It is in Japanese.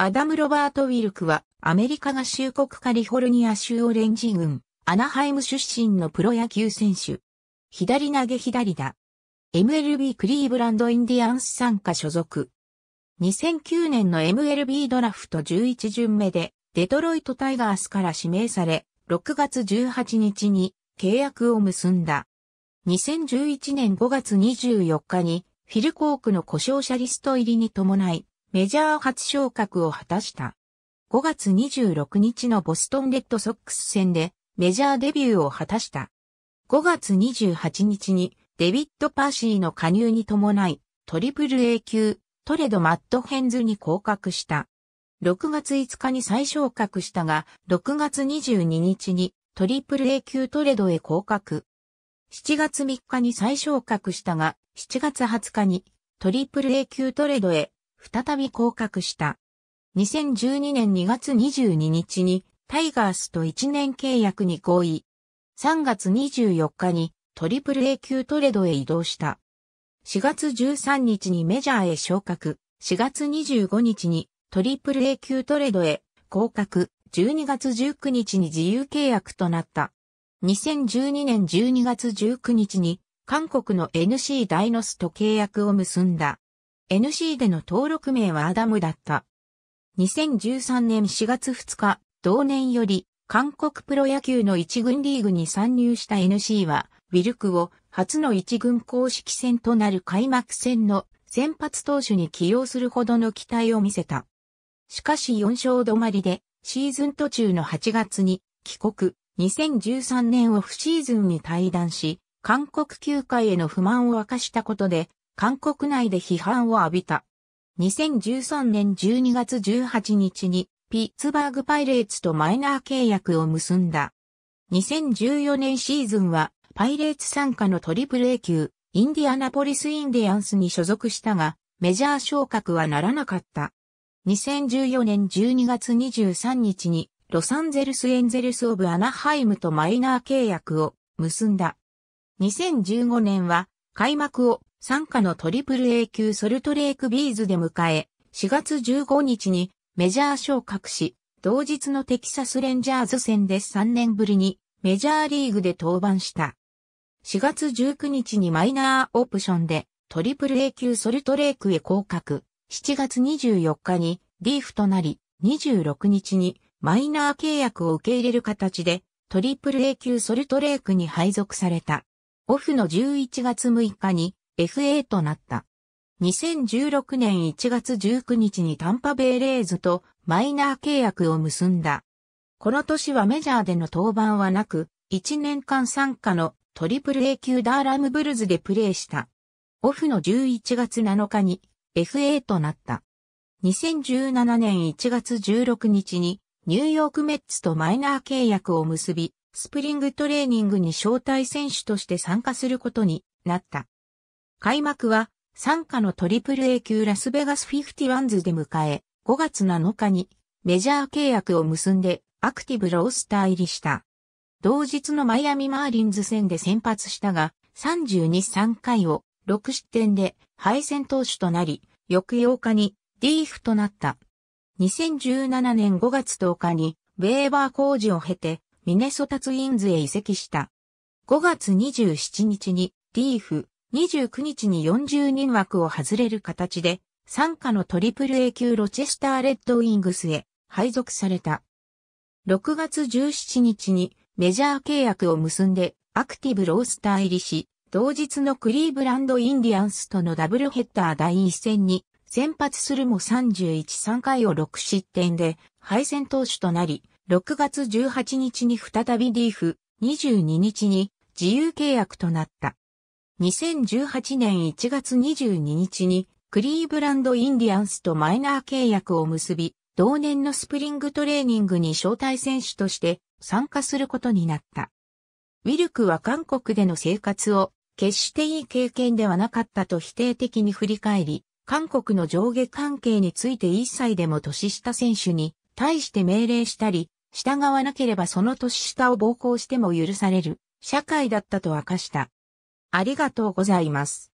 アダム・ロバート・ウィルクは、アメリカ合衆国カリフォルニア州オレンジ郡、アナハイム出身のプロ野球選手。左投げ左打。MLB クリーブランドインディアンス参加所属。2009年の MLB ドラフト11巡目で、デトロイト・タイガースから指名され、6月18日に契約を結んだ。2011年5月24日に、フィル・コークの故障者リスト入りに伴い、メジャー初昇格を果たした。5月26日のボストンレッドソックス戦でメジャーデビューを果たした。5月28日にデビッド・パーシーの加入に伴いトリプル A 級トレド・マット・ヘンズに降格した。6月5日に再昇格したが、6月22日にトリプル A 級トレドへ降格。7月3日に再昇格したが、7月20日にトリプル A 級トレドへ再び降格した。2012年2月22日にタイガースと1年契約に合意。3月24日にトリプル A 級トレードへ移動した。4月13日にメジャーへ昇格。4月25日にトリプル A 級トレードへ降格。12月19日に自由契約となった。2012年12月19日に韓国の NC ダイノスと契約を結んだ。NC での登録名はアダムだった。2013年4月2日、同年より、韓国プロ野球の一軍リーグに参入した NC は、ウィルクを初の一軍公式戦となる開幕戦の先発投手に起用するほどの期待を見せた。しかし4勝止まりで、シーズン途中の8月に帰国、2013年オフシーズンに退団し、韓国球界への不満を明かしたことで、韓国内で批判を浴びた。2013年12月18日にピッツバーグパイレーツとマイナー契約を結んだ。2014年シーズンはパイレーツ参加のトリプル A 級インディアナポリスインディアンスに所属したがメジャー昇格はならなかった。2014年12月23日にロサンゼルスエンゼルスオブアナハイムとマイナー契約を結んだ。2015年は開幕を参加のトリプル A 級ソルトレイクビーズで迎え、4月15日にメジャー昇格し、同日のテキサスレンジャーズ戦で3年ぶりにメジャーリーグで登板した。4月19日にマイナーオプションでトリプル A 級ソルトレイクへ降格。7月24日にリーフとなり、26日にマイナー契約を受け入れる形でトリプル A 級ソルトレイクに配属された。オフの11月6日に FA となった。2016年1月19日にタンパベイレーズとマイナー契約を結んだ。この年はメジャーでの登板はなく、1年間参加のトリプル A 級ダーラムブルズでプレーした。オフの11月7日に FA となった。2017年1月16日にニューヨークメッツとマイナー契約を結び、スプリングトレーニングに招待選手として参加することになった。開幕は、参加の AAA 級ラスベガスフィフティワンズで迎え、5月7日にメジャー契約を結んでアクティブロースター入りした。同日のマイアミマーリンズ戦で先発したが、32-3回を6失点で敗戦投手となり、翌8日にディーフとなった。2017年5月10日にウェーバー工事を経てミネソタツインズへ移籍した。5月27日にディーフ、29日に40人枠を外れる形で、参加のトリプル A 級ロチェスターレッドウィングスへ配属された。6月17日にメジャー契約を結んでアクティブロースター入りし、同日のクリーブランドインディアンスとのダブルヘッダー第1戦に先発するも313回を6失点で敗戦投手となり、6月18日に再びリーフ、22日に自由契約となった。2018年1月22日にクリーブランドインディアンスとマイナー契約を結び、同年のスプリングトレーニングに招待選手として参加することになった。ウィルクは韓国での生活を決していい経験ではなかったと否定的に振り返り、韓国の上下関係について一切でも年下選手に対して命令したり、従わなければその年下を暴行しても許される社会だったと明かした。ありがとうございます。